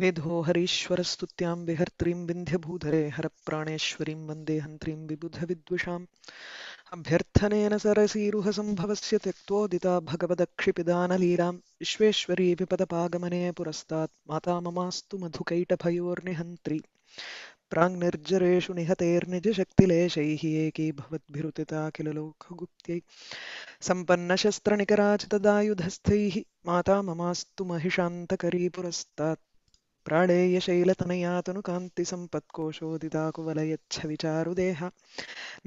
वेदो हरीश्वर स्तुत्यां विहर्त्रीं विंध्य भूधरे हर प्राणेश्वरीं वंदे हंत्रीं विबुध विबुधविद्विषाम् अभ्यर्थनेन सरसीरुह संभवस्य त्यक्तोदिता भगवद क्षिपिदान लीलां विश्वेश्वरी विपद पागमने पुरस्तात् माता ममास्तु मधुकैट निर्जरेषु मधुकैटभयोर्निहन्त्री प्राङ्निर्जरेषु निहतेर्निजशक्तिलेशैः एकीभवद्भिरुतिता किल लोकगुप्त्यै सम्पन्नशस्त्रनिकराचितदायुधस्थैः माता ममास्तु महिषान्तकरी पुरस्तात् प्राणेयशैलतनयातनुकान्तिसम्पत्कोशोदिताकुवलयच्छविचारुदेहा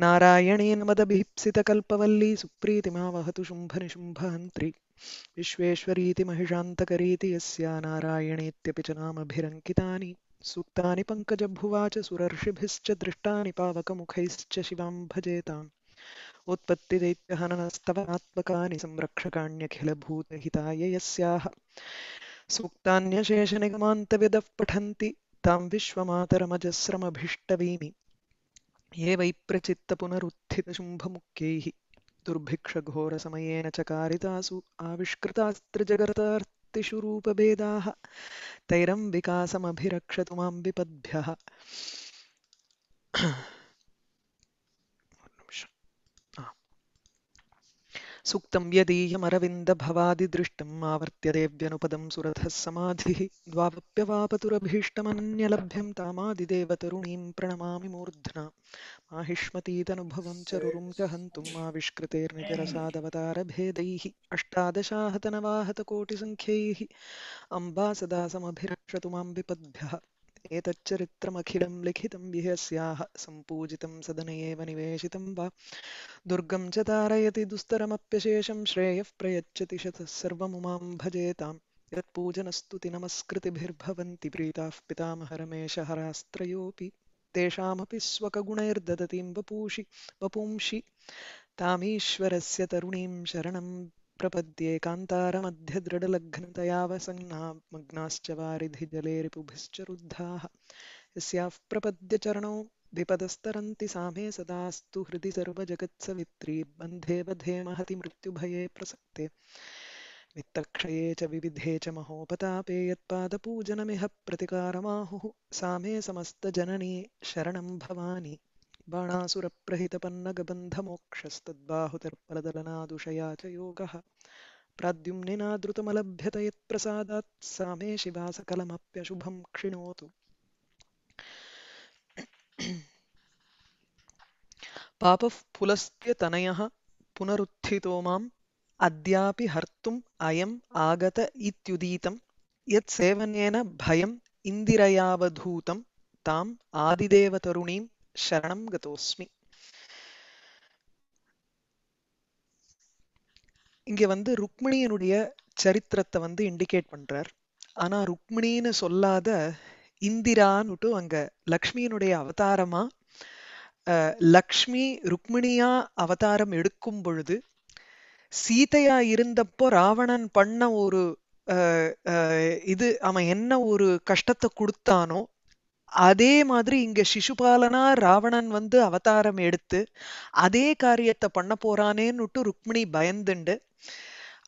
नारायणेन मदभिप्सितकल्पवल्ली सुप्रीतिमावहतु शुम्भनिशुम्भहन्त्री विश्वेश्वरीति महिषान्तकरीति यस्या नारायणेत्यपि च नामभिरङ्कितानि सूक्तानि पङ्कजभुवाच सुरर्षिभिश्च दृष्टानि पावकमुखैश्च शिवां भजेताम् उत्पत्तिदैत्यहननस्तवनात्मकानि संरक्षकाण्यखिलभूतहिताय यस्याः सूक्तान्यशेषनिगमान्तविदः पठन्ति तां विश्वमातरमजस्रमभीष्टवीमि ये वैप्रचित्तपुनरुत्थितशुम्भमुख्यैः दुर्भिक्षघोरसमयेन च कारितासु आविष्कृतास्त्रिजगर्तार्तिषुरूपभेदाः तैरं विकासमभिरक्षतु मां विपद्भ्यः सुक्तं यदीयमरविन्दभवादिदृष्टम् देव्यनुपदं सुरथः समाधिः द्वाप्यवापतुरभीष्टमन्यलभ्यं तामादिदेवतरुणीं प्रणमामि मूर्ध्ना माहिष्मतीतनुभवं च रुं च हन्तुम् माविष्कृतेर्निचरसादवतारभेदैः अष्टादशाहतनवाहतकोटिसङ्ख्यैः अम्बा मां माम्बिपद्भ्यः एतच्चरित्रमखिलं लिखितं विहस्याः सम्पूजितं सदने एव निवेशितं वा दुर्गं च तारयति दुस्तरमप्यशेषं श्रेयः प्रयच्छति शतः सर्वमुमां यत्पूजनस्तुति नमस्कृतिभिर्भवन्ति प्रीताः पितामहरमेश हरास्त्रयोऽपि तेषामपि वपूषि वपुंषि तामीश्वरस्य तरुणीं शरणं प्रपद्ये कान्तारमध्यदृढलघ्नतयावसन्नामग्नाश्च वारिधिजले रिपुभिश्च रुद्धाः यस्याः प्रपद्यचरणौ द्विपदस्तरन्ति सामे सदास्तु हृदि सर्वजगत्सवित्री बन्धे बधे महति मृत्युभये प्रसक्ते वित्तक्षये च विविधे च महोपतापे यत्पादपूजनमिह प्रतिकारमाहुः सामे समस्तजननी शरणं भवानी बाणासुरप्रहितपन्नगबन्धमोक्षस्तद्बाहुतर्पलदलनादुषया च योगः प्राद्युम्निनादृतमलभ्यत यत्प्रसादात् सा मे शिवासकलमप्यशुभं क्षिणोतु पापः पुलस्त्यतनयः पुनरुत्थितो माम् अद्यापि हर्तुम् अयम् आगत इत्युदीतं भयम् इन्दिरयावधूतं ताम् आदिदेवतरुणीं சரணம் கதோஸ்மி இங்க வந்து ருக்மிணியனுடைய சரித்திரத்தை வந்து இண்டிகேட் பண்றார் ஆனா ருக்மிணின்னு சொல்லாத இந்திரான்னுட்டு அங்க லக்ஷ்மியினுடைய அவதாரமா லக்ஷ்மி ருக்மிணியா அவதாரம் எடுக்கும் பொழுது சீதையா இருந்தப்போ ராவணன் பண்ண ஒரு இது அவன் என்ன ஒரு கஷ்டத்தை கொடுத்தானோ அதே மாதிரி இங்க சிசுபாலனா ராவணன் வந்து அவதாரம் எடுத்து அதே காரியத்தை பண்ண போறானேன்னுட்டு ருக்மிணி பயந்துண்டு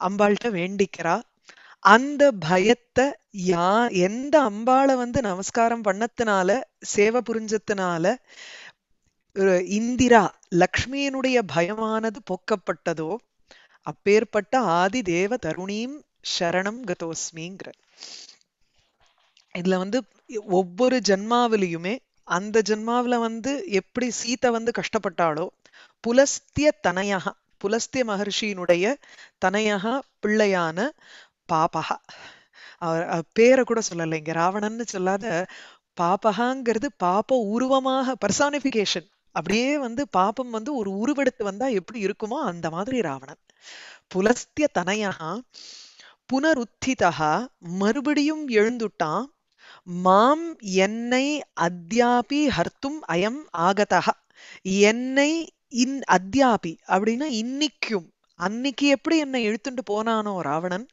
அம்பாள்கிட்ட வேண்டிக்கிறா அந்த பயத்தை யா எந்த அம்பாளை வந்து நமஸ்காரம் பண்ணத்தினால சேவை புரிஞ்சத்தினால இந்திரா லக்ஷ்மியினுடைய பயமானது போக்கப்பட்டதோ அப்பேற்பட்ட ஆதி தேவ தருணீம் சரணம் கதோஸ்மிங்கிற இதுல வந்து ஒவ்வொரு ஜென்மாவிலையுமே அந்த ஜென்மாவில வந்து எப்படி சீதை வந்து கஷ்டப்பட்டாளோ புலஸ்திய தனையாக புலஸ்திய மகர்ஷியினுடைய தனையாக பிள்ளையான பாபகா அவர் பேரை கூட சொல்லலை இங்க ராவணன்னு சொல்லாத பாபகாங்கிறது பாப்ப உருவமாக பர்சானிபிகேஷன் அப்படியே வந்து பாப்பம் வந்து ஒரு உருவெடுத்து வந்தா எப்படி இருக்குமோ அந்த மாதிரி ராவணன் புலஸ்திய தனையாக புனருத்திதா மறுபடியும் எழுந்துட்டான் மாம் என்னை அத்தியாபி ஹர்த்தும் அயம் ஆகதா என்னை இன் அத்தியாபி அப்படின்னா இன்னிக்கும் அன்னைக்கு எப்படி என்னை இழுத்துட்டு போனானோ ராவணன்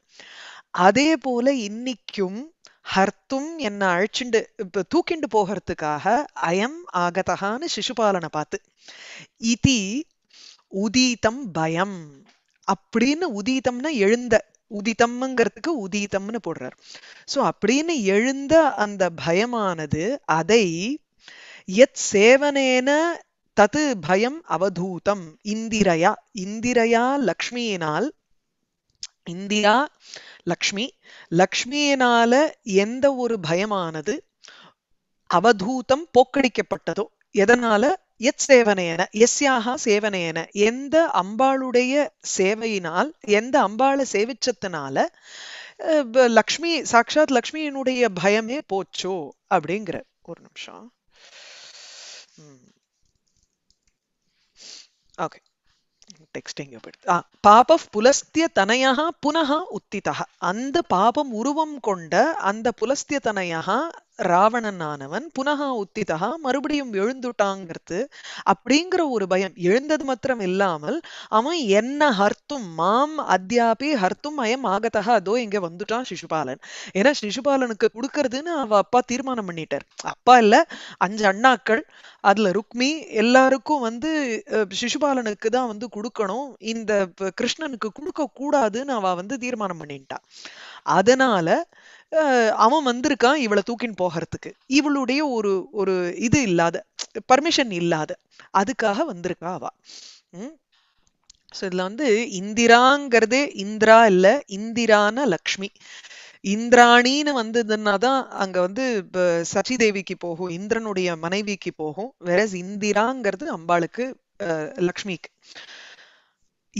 அதே போல இன்னைக்கும் ஹர்த்தும் என்னை அழைச்சிண்டு இப்போ தூக்கிண்டு போகிறதுக்காக அயம் ஆகதகான்னு சிசுபாலனை பார்த்து இதி உதீதம் பயம் அப்படின்னு உதீதம்னா எழுந்த உதித்தம்ங்கிறதுக்கு உதீதம்னு போடுறார் ஸோ அப்படின்னு எழுந்த அந்த பயமானது அதை எத் சேவனேன தத்து பயம் அவதூதம் இந்திரயா இந்திரயா லக்ஷ்மியினால் இந்தியா லக்ஷ்மி லக்ஷ்மியினால எந்த ஒரு பயமானது அவதூதம் போக்கடிக்கப்பட்டதோ எதனால எத் சேவனையன எஸ்யாக சேவனையன எந்த அம்பாளுடைய சேவையினால் எந்த அம்பாளை சேவிச்சத்தினால லக்ஷ்மி சாட்சாத் லக்ஷ்மியினுடைய பயமே போச்சோ அப்படிங்கிற ஒரு நிமிஷம் ஓகே டெக்ஸ்டிங் பாப புலஸ்திய தனையாக புனக உத்திதா அந்த பாபம் உருவம் கொண்ட அந்த புலஸ்திய தனையா ராவணன் ஆனவன் புனகா உத்திதா மறுபடியும் எழுந்துட்டாங்கிறது அப்படிங்கிற ஒரு பயம் எழுந்தது மாத்திரம் இல்லாமல் அவன் என்ன ஹர்த்தும் மாம் அத்தியாபி ஹர்த்தும் அயம் ஆகத்தகா அதோ இங்க வந்துட்டான் சிசுபாலன் ஏன்னா சிசுபாலனுக்கு கொடுக்கறதுன்னு அவ அப்பா தீர்மானம் பண்ணிட்டார் அப்பா இல்ல அஞ்சு அண்ணாக்கள் அதுல ருக்மி எல்லாருக்கும் வந்து சிசுபாலனுக்கு தான் வந்து கொடுக்கணும் இந்த கிருஷ்ணனுக்கு கொடுக்க கூடாதுன்னு அவ வந்து தீர்மானம் பண்ணிட்டான் அதனால அவன் வந்திருக்கான் இவளை தூக்கின்னு போகிறதுக்கு இவளுடைய ஒரு ஒரு இது இல்லாத பர்மிஷன் இல்லாத அதுக்காக வந்திருக்கா அவ ஸோ இதுல வந்து இந்திராங்கிறதே இந்திரா இல்ல இந்திரான லக்ஷ்மி இந்திராணின்னு வந்ததுன்னா தான் அங்க வந்து சச்சிதேவிக்கு போகும் இந்திரனுடைய மனைவிக்கு போகும் வேற இந்திராங்கிறது அம்பாளுக்கு லக்ஷ்மிக்கு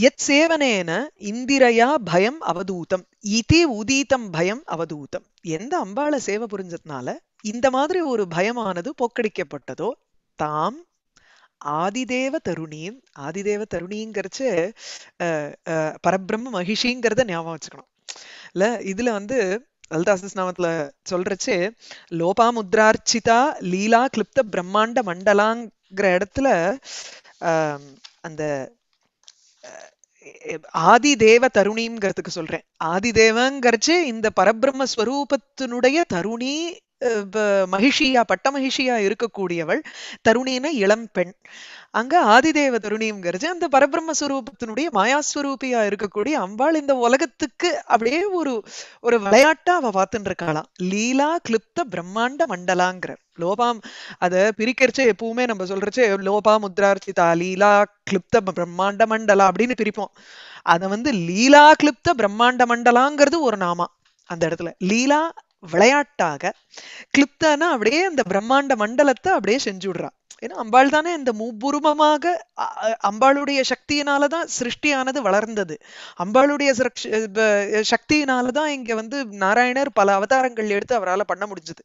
யத் சேவனேன இந்திரையா பயம் அவதூதம் இதி உதீதம் பயம் அவதூத்தம் எந்த அம்பாளை சேவை புரிஞ்சதுனால இந்த மாதிரி ஒரு பயமானது போக்கடிக்கப்பட்டதோ தாம் ஆதிதேவ தருணி ஆதிதேவ தருணிங்கிறச்சு பரபிரம்ம மகிஷிங்கிறத ஞாபகம் வச்சுக்கணும் இல்ல இதுல வந்து லலிதாசஸ் நாமத்துல சொல்றச்சு லோபாமுத்ரார்ச்சிதா லீலா கிளிப்த பிரம்மாண்ட மண்டலாங்கிற இடத்துல அந்த ஆதிதேவ தருணிங்கிறதுக்கு சொல்றேன் தேவங்கிறச்சு இந்த பரபிரம்ம ஸ்வரூபத்தினுடைய தருணி மகிஷியா பட்ட மகிஷியா இருக்கக்கூடியவள் தருணின இளம் பெண் அங்க ஆதிதேவ தருணிங்கிறது அந்த பரபிரம்ம சுரூபத்தினுடைய மாயாஸ்வரூபியா இருக்கக்கூடிய அம்பாள் இந்த உலகத்துக்கு அப்படியே ஒரு ஒரு விளையாட்டா அவ பார்த்துட்டு இருக்காளாம் லீலா கிளிப்த பிரம்மாண்ட மண்டலாங்கிற லோபாம் அத பிரிக்கிறச்சே எப்பவுமே நம்ம சொல்றச்சே லோபா முத்ரார்ச்சிதா லீலா கிளிப்த பிரம்மாண்ட மண்டலா அப்படின்னு பிரிப்போம் அத வந்து லீலா கிளிப்த பிரம்மாண்ட மண்டலாங்கிறது ஒரு நாமா அந்த இடத்துல லீலா விளையாட்டாக கிளிப்தானா அப்படியே அந்த பிரம்மாண்ட மண்டலத்தை அப்படியே செஞ்சு விடுறா ஏன்னா அம்பாள் தானே இந்த முப்புருமமாக அம்பாளுடைய சக்தியினாலதான் சிருஷ்டியானது வளர்ந்தது அம்பாளுடைய சக்தியினாலதான் இங்க வந்து நாராயணர் பல அவதாரங்கள் எடுத்து அவரால் பண்ண முடிஞ்சது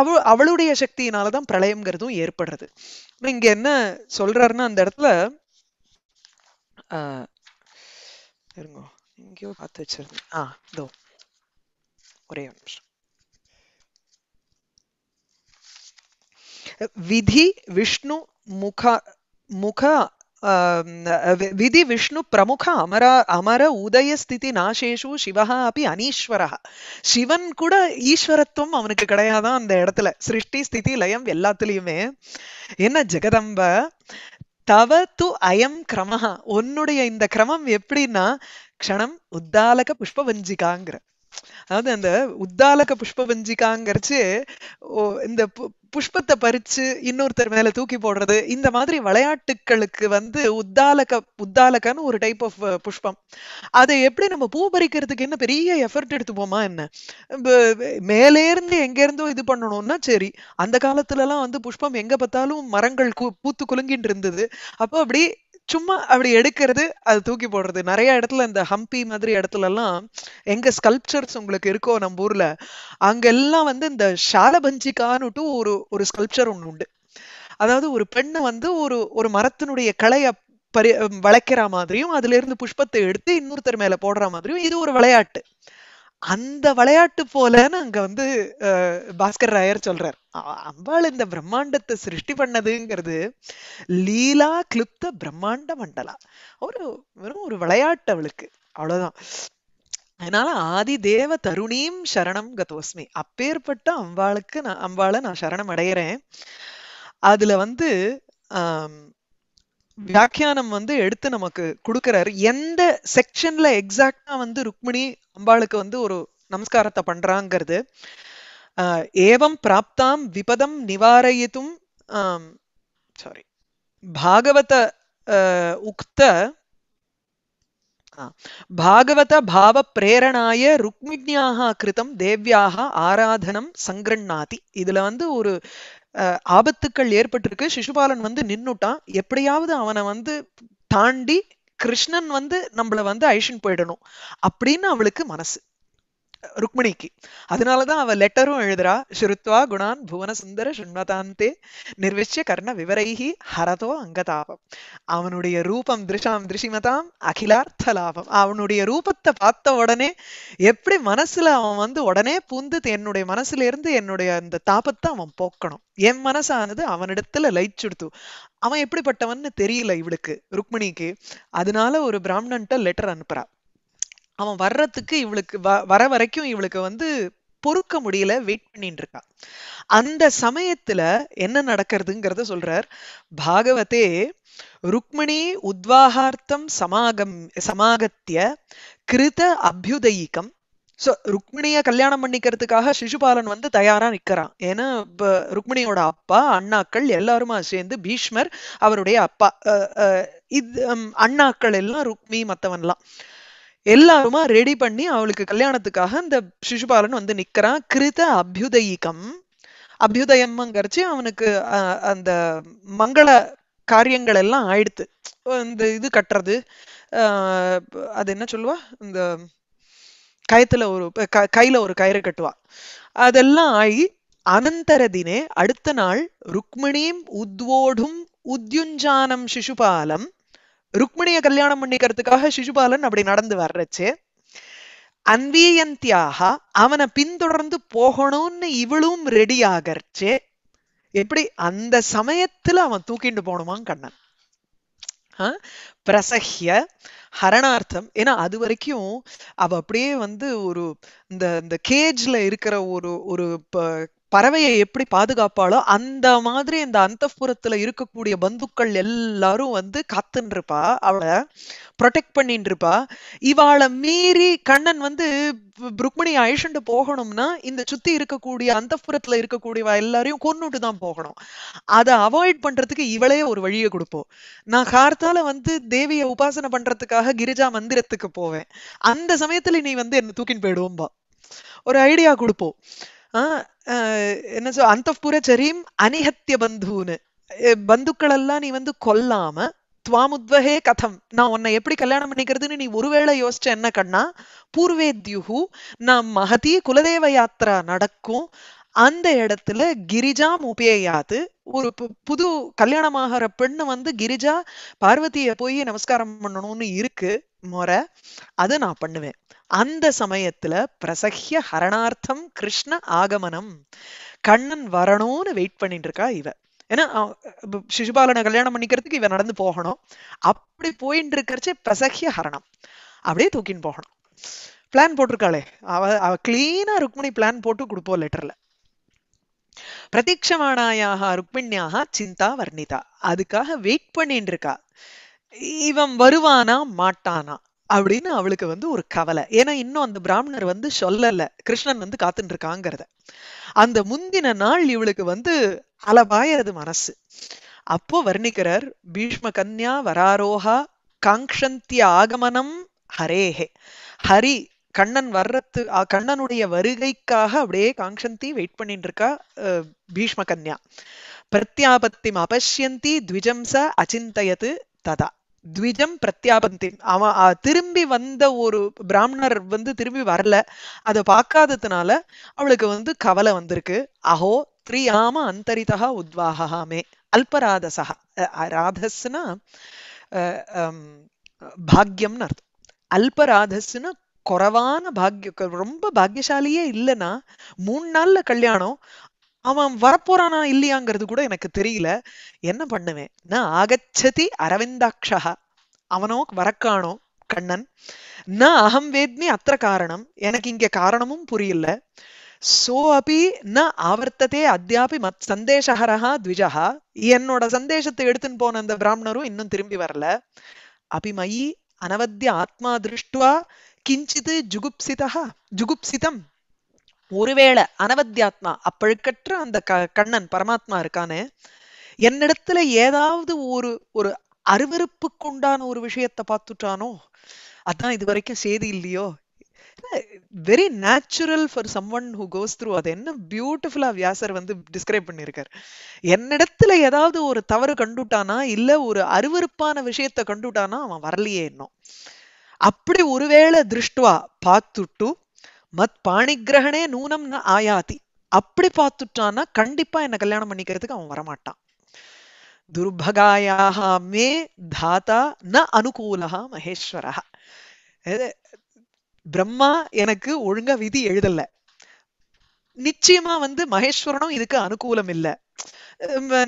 அவ அவளுடைய சக்தியினாலதான் பிரளயம்ங்கிறதும் ஏற்படுறது இங்க என்ன சொல்றாருன்னா அந்த இடத்துல ஆஹ் இங்கேயோ பார்த்து வச்சிருந்தேன் ஆஹ் இதோ ஒரே விதி விஷ்ணு முக முக விதி விஷ்ணு பிரமுக அமர அமர உதய ஸ்திதி நாசேஷு சிவகா அப்படி அனீஸ்வரா சிவன் கூட ஈஸ்வரத்துவம் அவனுக்கு கிடையாதான் அந்த இடத்துல சிருஷ்டி ஸ்திதி லயம் எல்லாத்துலயுமே என்ன ஜெகதம்ப தவ து அயம் கிரமஹா உன்னுடைய இந்த கிரமம் எப்படின்னா க்ஷணம் உத்தாலக புஷ்பவஞ்சிகாங்கிற அதாவது அந்த உத்தாலக புஷ்பவஞ்சிகாங்கிறச்சு இந்த புஷ்பத்தை பறிச்சு இன்னொருத்தர் மேல தூக்கி போடுறது இந்த மாதிரி விளையாட்டுகளுக்கு வந்து உத்தாலக உத்தாலகன்னு ஒரு டைப் ஆஃப் புஷ்பம் அதை எப்படி நம்ம பூ பறிக்கிறதுக்கு என்ன பெரிய எஃபர்ட் எடுத்துப்போமா என்ன மேலேருந்து இருந்தோ இது பண்ணணும்னா சரி அந்த காலத்துல எல்லாம் வந்து புஷ்பம் எங்க பார்த்தாலும் மரங்கள் பூத்து குலுங்கிட்டு இருந்தது அப்போ அப்படி சும்மா அப்படி எடுக்கிறது அது தூக்கி போடுறது நிறைய இடத்துல இந்த ஹம்பி மாதிரி இடத்துல எல்லாம் எங்க ஸ்கல்ப்சர்ஸ் உங்களுக்கு இருக்கோ நம்ம ஊர்ல அங்கெல்லாம் வந்து இந்த ஷாலபஞ்சிக்கான்னுட்டு ஒரு ஒரு ஸ்கல்ப்சர் ஒன்று உண்டு அதாவது ஒரு பெண்ணை வந்து ஒரு ஒரு மரத்தினுடைய கலையை பரி வளைக்கிற மாதிரியும் அதுல இருந்து புஷ்பத்தை எடுத்து இன்னொருத்தர் மேல போடுற மாதிரியும் இது ஒரு விளையாட்டு அந்த விளையாட்டு போலன்னு அங்க வந்து பாஸ்கர் ராயர் சொல்றார் அம்பாள் இந்த பிரம்மாண்டத்தை சிருஷ்டி பண்ணதுங்கிறது லீலா கிளிப்த பிரம்மாண்ட மண்டலா ஒரு வெறும் ஒரு விளையாட்டு அவளுக்கு அவ்வளவுதான் அதனால ஆதி தேவ தருணீம் சரணம் கதோஸ்மி அப்பேற்பட்ட அம்பாளுக்கு நான் அம்பாளை நான் சரணம் அடைகிறேன் அதுல வந்து வியாக்கியானம் வந்து எடுத்து நமக்கு கொடுக்கறாரு எந்த செக்ஷன்ல எக்ஸாக்டா வந்து ருக்மிணி அம்பாளுக்கு வந்து ஒரு நமஸ்காரத்தை பண்றாங்கிறது ஏவம் பிராப்தாம் விபதம் நிவாரயித்தும் சாரி பாகவத உக்த பாகவத பாவ பிரேரணாய ருக்மிணியாக கிருத்தம் தேவ்யாக ஆராதனம் சங்கிருண்ணாதி இதுல வந்து ஒரு ஆபத்துக்கள் ஏற்பட்டிருக்கு சிசுபாலன் வந்து நின்னுட்டான் எப்படியாவது அவனை வந்து தாண்டி கிருஷ்ணன் வந்து நம்மள வந்து ஐஷன் போயிடணும் அப்படின்னு அவளுக்கு மனசு ருக்மிணிக்கு அதனாலதான் அவ லெட்டரும் எழுதுறா ஸ்ருத்வா குணான் புவன சுந்தர சுண்மதாந்தே நிர்விஷ்ய கர்ண விவரைகி ஹரதோ அங்கதாபம் அவனுடைய ரூபம் திருஷாம் திருஷிமதாம் அகிலார்த்த லாபம் அவனுடைய ரூபத்தை பார்த்த உடனே எப்படி மனசுல அவன் வந்து உடனே பூந்து என்னுடைய மனசுல இருந்து என்னுடைய அந்த தாபத்தை அவன் போக்கணும் என் மனசானது அவனிடத்துல லைச்சுடுத்து அவன் எப்படிப்பட்டவன்னு தெரியல இவளுக்கு ருக்மிணிக்கு அதனால ஒரு பிராமணன்ட்ட லெட்டர் அனுப்புறா அவன் வர்றதுக்கு இவளுக்கு வர வரைக்கும் இவளுக்கு வந்து பொறுக்க முடியல வெயிட் பண்ணிட்டு இருக்கா அந்த சமயத்துல என்ன நடக்கிறதுங்கிறத சொல்றார் பாகவதே ருக்மிணி உத்வாகார்த்தம் சமாகம் சமாகத்திய கிருத அபியுதயிக்கம் ஸோ ருக்மிணிய கல்யாணம் பண்ணிக்கிறதுக்காக சிசுபாலன் வந்து தயாரா நிக்கிறான் ஏன்னா ருக்மிணியோட அப்பா அண்ணாக்கள் எல்லாருமா சேர்ந்து பீஷ்மர் அவருடைய அப்பா இது அண்ணாக்கள் எல்லாம் ருக்மி மத்தவன்லாம் எல்லாருமா ரெடி பண்ணி அவளுக்கு கல்யாணத்துக்காக இந்த சிசுபாலன் வந்து நிக்கிறான் கிருத அபியுதயிகம் அபியுதயம்ங்கிறச்சு அவனுக்கு அந்த மங்கள காரியங்கள் எல்லாம் ஆயிடுத்து இந்த இது கட்டுறது அது என்ன சொல்லுவா இந்த கயத்துல ஒரு கையில ஒரு கயிறு கட்டுவா அதெல்லாம் ஆகி அனந்தர தினே அடுத்த நாள் ருக்மிணியும் உத்வோடும் உத்யுஞ்சானம் சிசுபாலம் ருக்மிணியை கல்யாணம் பண்ணிக்கிறதுக்காக சிசுபாலன் அப்படி நடந்து வர்றச்சு அன்வியந்தியாக அவனை பின்தொடர்ந்து போகணும்னு இவளும் ரெடி ஆகறச்சு எப்படி அந்த சமயத்துல அவன் தூக்கிட்டு போகணுமான் கண்ணன் பிரசஹ்ய ஹரணார்த்தம் ஏன்னா அது வரைக்கும் அவ அப்படியே வந்து ஒரு இந்த இந்த கேஜ்ல இருக்கிற ஒரு ஒரு பறவையை எப்படி பாதுகாப்பாளோ அந்த மாதிரி இந்த அந்தப்புறத்துல இருக்கக்கூடிய பந்துக்கள் எல்லாரும் வந்து காத்துன்னு இருப்பா அவளை ப்ரொடெக்ட் பண்ணின் இருப்பா இவாளை மீறி கண்ணன் வந்து ருக்மணி அழிச்சுண்டு போகணும்னா இந்த சுத்தி இருக்கக்கூடிய அந்தப்புறத்துல இருக்கக்கூடிய எல்லாரையும் கொன்னுட்டு தான் போகணும் அதை அவாய்ட் பண்றதுக்கு இவளே ஒரு வழியை கொடுப்போம் நான் கார்த்தால வந்து தேவியை உபாசனை பண்றதுக்காக கிரிஜா மந்திரத்துக்கு போவேன் அந்த சமயத்துல நீ வந்து என்ன தூக்கின்னு போயிடுவோம்பா ஒரு ஐடியா கொடுப்போம் ஆஹ் என்ன சொல் அந்த சரியும் அனிஹத்திய பந்தூன்னு பந்துக்களெல்லாம் நீ வந்து கொல்லாம துவாமுத்வகே கதம் நான் உன்னை எப்படி கல்யாணம் பண்ணிக்கிறதுன்னு நீ ஒருவேளை யோசிச்ச என்ன கண்ணா பூர்வேத்யுஹு நான் மகதி குலதேவ யாத்திரா நடக்கும் அந்த இடத்துல கிரிஜா முபேயாது ஒரு புது கல்யாணமாகற பெண்ணு வந்து கிரிஜா பார்வதிய போய் நமஸ்காரம் பண்ணணும்னு இருக்கு முறை அதை நான் பண்ணுவேன் அந்த சமயத்துல பிரசஹ்ய ஹரணார்த்தம் கிருஷ்ண ஆகமனம் கண்ணன் வரணும்னு வெயிட் பண்ணிட்டு இருக்கா இவ ஏன்னா சிசுபாலனை கல்யாணம் பண்ணிக்கிறதுக்கு இவன் நடந்து போகணும் அப்படி போயிட்டு இருக்கிறச்சே பிரசகிய ஹரணம் அப்படியே தூக்கின்னு போகணும் பிளான் போட்டிருக்காளே அவ அவ கிளீனா ருக்மணி பிளான் போட்டு கொடுப்போம் லெட்டர்ல பிரதீட்சமானாயாக ருக்மிணியாக சிந்தா வர்ணிதா அதுக்காக வெயிட் பண்ணிட்டு இருக்கா இவன் வருவானா மாட்டானா அப்படின்னு அவளுக்கு வந்து ஒரு கவலை ஏன்னா இன்னும் அந்த பிராமணர் வந்து சொல்லல கிருஷ்ணன் வந்து காத்துட்டு இருக்காங்கிறத அந்த முந்தின நாள் இவளுக்கு வந்து அலபாயறது மனசு அப்போ வர்ணிக்கிறார் பீஷ்ம கன்யா வராரோகா காங்ஷந்திய ஆகமனம் ஹரேஹே ஹரி கண்ணன் வர்றது கண்ணனுடைய வருகைக்காக அப்படியே காங்கந்தி வெயிட் பண்ணிட்டு இருக்கா பீஷ்ம கன்யா பிரத்யாபத்திம் அபஷ்யந்தி த்விஜம் ச அச்சிந்தயத்து ததா த்விஜம் பிரத்யாபந்தி அவன் திரும்பி வந்த ஒரு பிராமணர் வந்து திரும்பி வரல அதை பார்க்காததுனால அவளுக்கு வந்து கவலை வந்திருக்கு அஹோ த்ரியாம அந்தரிதா உத்வாகாமே அல்பராதசா ராதஸ்னா பாக்யம்னு அர்த்தம் அல்பராதஸ்னா குறவான பாக்ய ரொம்ப பாக்யசாலியே இல்லைன்னா மூணு நாள்ல கல்யாணம் அவன் வரப்போறானா இல்லையாங்கிறது கூட எனக்கு தெரியல என்ன பண்ணுவேன் நான் ஆகச்சதி அரவிந்தாட்சா அவனோ வரக்கானோ கண்ணன் ந அகம் வேத்மி அத்த காரணம் எனக்கு இங்க காரணமும் புரியல சோ அபி ந ஆவர்த்ததே அத்தியாபி மத் சந்தேஷஹரஹா த்விஜஹா என்னோட சந்தேஷத்தை எடுத்துன்னு போன அந்த பிராமணரும் இன்னும் திரும்பி வரல அபிமயி அனவத்திய ஆத்மா திருஷ்டுவா கிஞ்சிது ஜுகுப்சிதா ஜுகுப்சிதம் ஒருவேளை அனவத்தியாத்மா அப்பழுக்கற்ற அந்த க கண்ணன் பரமாத்மா இருக்கானே என்னிடத்துல ஏதாவது ஒரு ஒரு அருவருப்புக்குண்டான ஒரு விஷயத்தை பார்த்துட்டானோ அதான் இது வரைக்கும் செய்தி இல்லையோ very natural for someone who goes through அது என்ன பியூட்டிஃபுல்லா வியாசர் வந்து டிஸ்கிரைப் பண்ணியிருக்கார் என்னிடத்துல ஏதாவது ஒரு தவறு கண்டுட்டானா இல்ல ஒரு அருவருப்பான விஷயத்த கண்டுட்டானா அவன் வரலையே இன்னும் அப்படி ஒருவேளை திருஷ்டுவா பார்த்துட்டு மத் பாணிகிரகணே நூனம் ஆயாதி அப்படி பார்த்துட்டான் கண்டிப்பா என்ன கல்யாணம் பண்ணிக்கிறதுக்கு அவன் வரமாட்டான் துர்பகாயாக மே தாத்தா ந அனுகூலா மகேஸ்வரா பிரம்மா எனக்கு ஒழுங்கா விதி எழுதல நிச்சயமா வந்து மகேஸ்வரனும் இதுக்கு அனுகூலம் இல்லை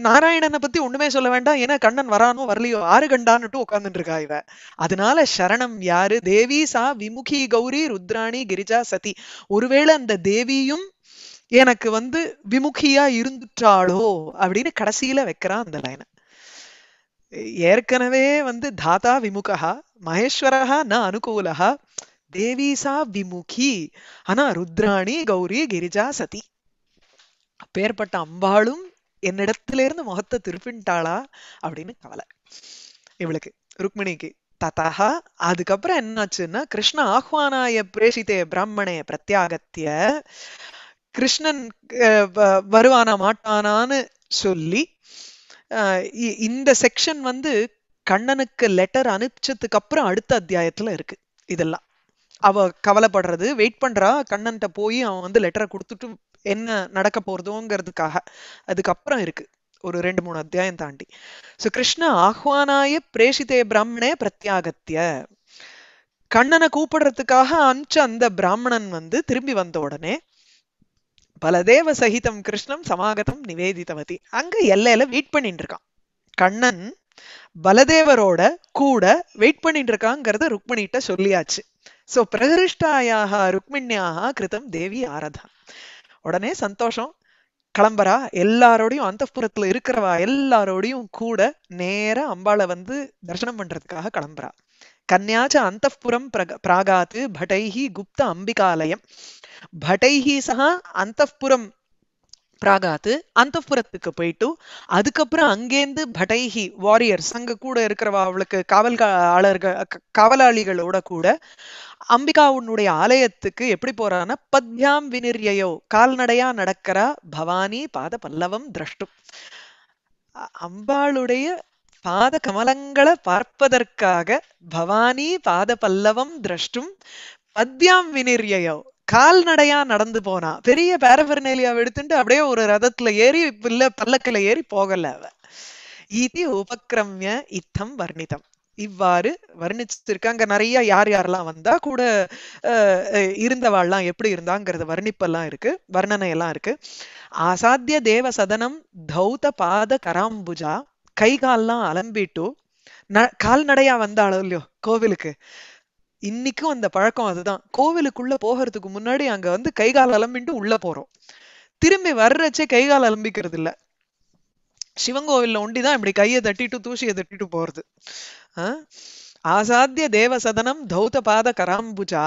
நாராயணனை பத்தி ஒண்ணுமே சொல்ல வேண்டாம் ஏன்னா கண்ணன் வரானோ வரலையோ ஆறு கண்டான்னுட்டு உட்கார்ந்துட்டு இருக்கா இவ அதனால சரணம் யாரு தேவி சா விமுகி கௌரி ருத்ராணி கிரிஜா சதி ஒருவேளை அந்த தேவியும் எனக்கு வந்து விமுகியா இருந்துட்டாளோ அப்படின்னு கடைசியில வைக்கிறான் அந்த லைன ஏற்கனவே வந்து தாத்தா விமுகா மகேஸ்வரஹா ந அனுகூலஹா தேவி சா விமுகி ஆனா ருத்ராணி கௌரி கிரிஜா சதி பேர்பட்ட அம்பாளும் என்னிடத்திலிருந்து முகத்தை திருப்பின்ட்டாளா அப்படின்னு கவலை இவளுக்கு ருக்மிணிக்கு ததா அதுக்கப்புறம் என்னாச்சுன்னா கிருஷ்ண ஆஹ்வானாய பிரேஷித்தே பிராமணே பிரத்யாகத்திய கிருஷ்ணன் வருவானா மாட்டானான்னு சொல்லி இந்த செக்ஷன் வந்து கண்ணனுக்கு லெட்டர் அனுப்பிச்சதுக்கு அப்புறம் அடுத்த அத்தியாயத்துல இருக்கு இதெல்லாம் அவ கவலைப்படுறது வெயிட் பண்றா கண்ணன்ட்ட போய் அவன் வந்து லெட்டரை கொடுத்துட்டு என்ன நடக்க போறதோங்கிறதுக்காக அதுக்கப்புறம் இருக்கு ஒரு ரெண்டு மூணு அத்தியாயம் தாண்டி சோ கிருஷ்ண ஆஹ்வானாய பிரேஷிதே பிராமணே பிரத்யாகத்திய கண்ணனை கூப்பிடுறதுக்காக அனுப்பிச்ச அந்த பிராமணன் வந்து திரும்பி வந்த உடனே பலதேவ சகிதம் கிருஷ்ணம் சமாகதம் நிவேதிதவதி அங்க எல்லையில வெயிட் பண்ணிட்டு இருக்கான் கண்ணன் பலதேவரோட கூட வெயிட் பண்ணிட்டு இருக்காங்கிறத ருக்மணிட்ட சொல்லியாச்சு சோ பிரகிருஷ்டாயாக ருக்மிணியாக கிருதம் தேவி ஆரதா உடனே சந்தோஷம் கிளம்புறா எல்லாரோடையும் அந்த புறத்துல இருக்கிறவா எல்லாரோடையும் கூட நேர அம்பாளை வந்து தரிசனம் பண்றதுக்காக கிளம்புறா கன்யாச்ச அந்த புறம் பிராகாத்து பட்டைஹி குப்த அம்பிகாலயம் பட்டைஹி சகா அந்த புறம் பிராகாத்து அந்தப்புறத்துக்கு போயிட்டு அதுக்கப்புறம் அங்கேருந்து படைஹி வாரியர் அங்க கூட இருக்கிறவா அவளுக்கு காவல்காளர்கள் காவலாளிகளோட கூட அம்பிகா உன்னுடைய ஆலயத்துக்கு எப்படி போறான்னா பத்யாம் வினிர்யோ கால்நடையா நடக்கிறா பவானி பாத பல்லவம் திரஷ்டும் அம்பாளுடைய பாத கமலங்களை பார்ப்பதற்காக பவானி பாத பல்லவம் திரஷ்டும் பத்யாம் வினிர்யோ கால்நடையா நடந்து போனா பெரிய பேரபெர்னேலியாவை எடுத்துட்டு அப்படியே ஒரு ரதத்துல ஏறி இல்ல பல்லக்கில ஏறி போகல அவ இது உபக்கிரமிய இத்தம் வர்ணிதம் இவ்வாறு வர்ணிச்சிருக்காங்க நிறைய யார் யாரெல்லாம் வந்தா கூட இருந்தவாள்லாம் எப்படி இருந்தாங்கிறத வர்ணிப்பெல்லாம் இருக்கு வர்ணனை எல்லாம் இருக்கு ஆசாத்திய தேவ சதனம் தௌத பாத கராம்புஜா கை எல்லாம் அலம்பிட்டு கால்நடையா வந்தாளோ இல்லையோ கோவிலுக்கு இன்னைக்கும் அந்த பழக்கம் அதுதான் கோவிலுக்குள்ள போகிறதுக்கு முன்னாடி அங்க வந்து கை கால் அலம்பிட்டு உள்ள போறோம் திரும்பி வர்றச்சே கை கால் அலம்பிக்கிறது இல்ல சிவங்கோவில்ல ஒண்டிதான் இப்படி கையை தட்டிட்டு தூசியை தட்டிட்டு போறது ஆசாத்திய தேவ சதனம் தௌத பாத கராம்புஜா